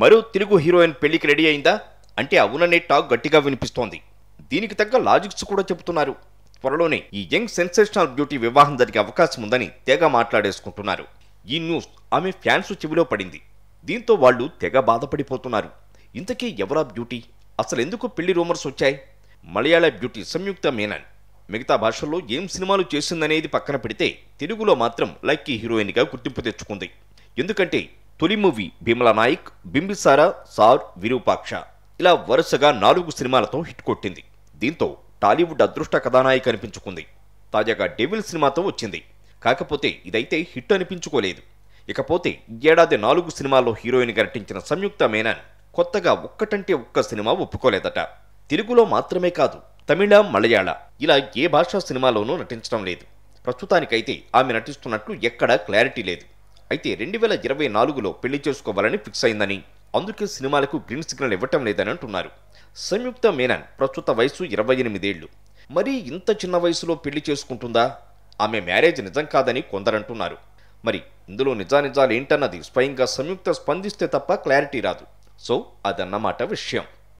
మరో తెలుగు హీరోయిన్ పెళ్లికి రెడీ అయిందా అంటే అవుననే టాక్ గట్టిగా వినిపిస్తోంది దీనికి తగ్గ లాజిక్స్ కూడా చెబుతున్నారు త్వరలోనే ఈ యంగ్ సెన్సేషనల్ బ్యూటీ వివాహం జరిగే అవకాశం ఉందని తెగ మాట్లాడేసుకుంటున్నారు ఈ న్యూస్ ఆమె ఫ్యాన్స్ చెవిలో పడింది దీంతో వాళ్ళు తెగ బాధపడిపోతున్నారు ఇంతకీ ఎవరా బ్యూటీ అసలు ఎందుకు పెళ్లి రూమర్స్ వచ్చాయి మలయాళ బ్యూటీ సంయుక్త మేనన్ మిగతా భాషల్లో ఏం సినిమాలు చేసిందనేది పక్కన పెడితే తెలుగులో మాత్రం లక్కీ హీరోయిన్గా గుర్తింపు తెచ్చుకుంది ఎందుకంటే తొలి మూవీ భీమల నాయక్ బింబిసార సార్ విరూపాక్ష ఇలా వరుసగా నాలుగు సినిమాలతో హిట్ కొట్టింది దీంతో టాలీవుడ్ అదృష్ట కథానాయిక అనిపించుకుంది తాజాగా డెవిల్ సినిమాతో వచ్చింది కాకపోతే ఇదైతే హిట్ అనిపించుకోలేదు ఇకపోతే ఏడాది నాలుగు సినిమాల్లో హీరోయిన్గా నటించిన సంయుక్త మేనన్ కొత్తగా ఒక్కటంటే ఒక్క సినిమా ఒప్పుకోలేదట తెలుగులో మాత్రమే కాదు తమిళ మలయాళ ఇలా ఏ భాషా సినిమాలోనూ నటించడం లేదు ప్రస్తుతానికైతే ఆమె నటిస్తున్నట్లు ఎక్కడా క్లారిటీ లేదు అయితే రెండు వేల ఇరవై నాలుగులో పెళ్లి చేసుకోవాలని ఫిక్స్ అయిందని అందుకే సినిమాలకు గ్రీన్ సిగ్నల్ ఇవ్వటం లేదని అంటున్నారు సంయుక్త మేనన్ ప్రస్తుత వయసు ఇరవై ఎనిమిదేళ్లు మరి ఇంత చిన్న వయసులో పెళ్లి చేసుకుంటుందా ఆమె మ్యారేజ్ నిజం కాదని కొందరంటున్నారు మరి ఇందులో నిజానిజాలు ఏంటన్నది స్వయంగా సంయుక్త స్పందిస్తే తప్ప క్లారిటీ రాదు సో అదన్నమాట విషయం